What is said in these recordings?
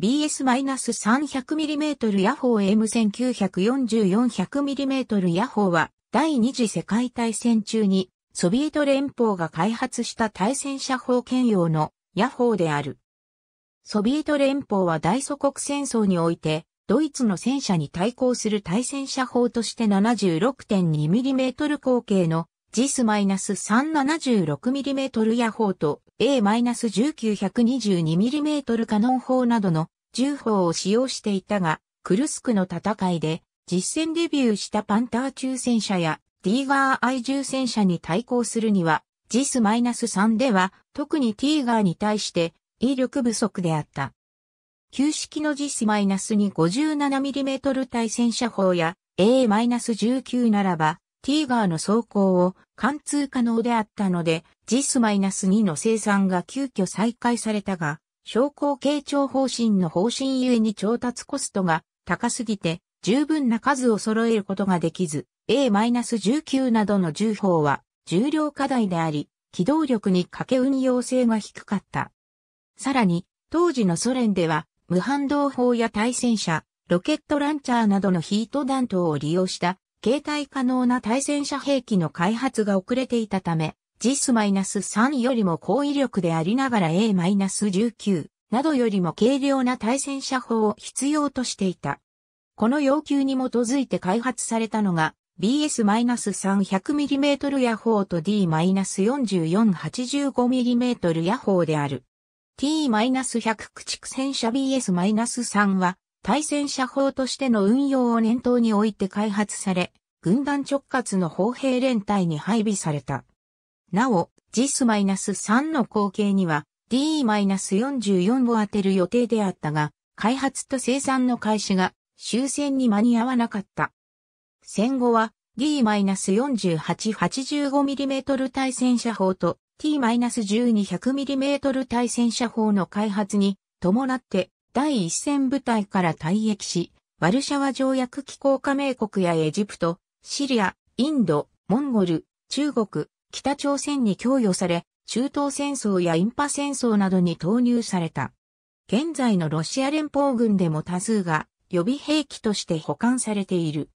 BS-300mm ヤホー M1944-100mm ヤホーは第二次世界大戦中にソビエト連邦が開発した対戦車砲兼用のヤホーである。ソビエト連邦は大祖国戦争においてドイツの戦車に対抗する対戦車砲として 76.2mm 口径の GIS-376mm ヤ砲と A-1922mm カノン砲などの銃砲を使用していたが、クルスクの戦いで実戦デビューしたパンター中戦車やティーガー I 重戦車に対抗するにはイ i s 3では特にティーガーに対して威力不足であった。旧式の GIS-2 57mm 対戦車砲や A-19 ならばティーガーの走行を貫通可能であったので、JIS-2 の生産が急遽再開されたが、商工傾聴方針の方針ゆえに調達コストが高すぎて、十分な数を揃えることができず、A-19 などの重砲は重量課題であり、機動力にかけ運用性が低かった。さらに、当時のソ連では、無反動砲や対戦車、ロケットランチャーなどのヒート弾頭を利用した携帯可能な対戦車兵器の開発が遅れていたため、イ i s 3よりも高威力でありながら A-19 などよりも軽量な対戦車砲を必要としていた。この要求に基づいて開発されたのが BS-3100mm 野砲ーと D-4485mm 野砲ーである。T-100 駆逐戦車 BS-3 は対戦車砲としての運用を念頭に置いて開発され、軍団直轄の砲兵連隊に配備された。なお、JIS-3 の後継には D-44 を当てる予定であったが、開発と生産の開始が終戦に間に合わなかった。戦後は D-4885mm 対戦車砲と T-12100mm 対戦車砲の開発に伴って第一線部隊から退役し、ワルシャワ条約機構加盟国やエジプト、シリア、インド、モンゴル、中国、北朝鮮に供与され、中東戦争やインパ戦争などに投入された。現在のロシア連邦軍でも多数が予備兵器として保管されている。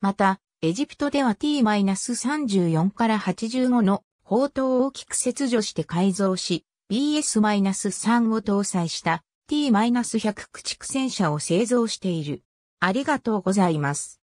また、エジプトでは T-34 から85の砲塔を大きく切除して改造し、BS-3 を搭載した T-100 駆逐戦車を製造している。ありがとうございます。